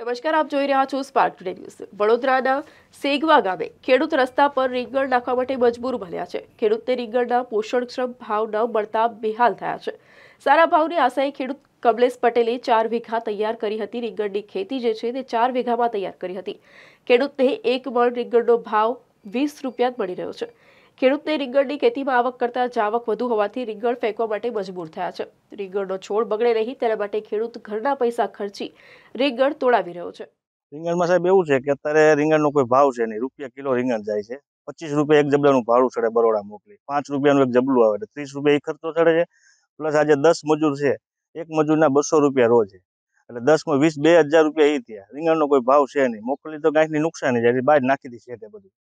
નમસ્કાર આપ જોઈ રહ્યા છો સ્પાર્ક ટુડે ન્યૂઝ વડોદરાના સેગવા ગામે ખેડૂત રસ્તા પર રીંગણ નાખવા માટે મજબૂર બન્યા છે ખેડૂતને રીંગણના પોષણક્ષમ ભાવ ન મળતા બેહાલ થયા છે સારા ભાવની આશાએ ખેડૂત કમલેશ પટેલે ચાર વીઘા તૈયાર કરી હતી રીંગણની ખેતી જે છે તે ચાર વીઘામાં તૈયાર કરી હતી ખેડૂતને એક મણ રીંગણનો ભાવ વીસ રૂપિયા મળી રહ્યો છે ખેડૂતને રીંગણની ખેતીમાં આવક કરતાં જાવક વધુ હોવાથી રીંગણ ફેંકવા માટે મજબૂર થયા છે રીંગણનો છોડ બગડે નહીં તેના માટે ખેડૂત ઘરના પૈસા ખર્ચી રીંગણ તોડાવી રહ્યો છે રીંગણમાં સાહેબ એવું છે કે અત્યારે રીંગણનો કોઈ ભાવ છે નહીં રૂપિયા કિલો રીંગણ જાય છે પચીસ રૂપિયા એક જબલાનું ભાડું ચડે બરોડા મોકલી પાંચ રૂપિયાનું એક જબલું આવે ત્રીસ રૂપિયા એ ખર્ચો ચડે છે પ્લસ આજે દસ મજૂર છે એક મજૂરના બસો રૂપિયા રોજ છે એટલે દસમાં વીસ બે હજાર રૂપિયા એ થયા રીંગણનો કોઈ ભાવ છે નહીં મોકલી તો કાંઈક નુકસાની જાય બહાર નાખી દીધી છે બધું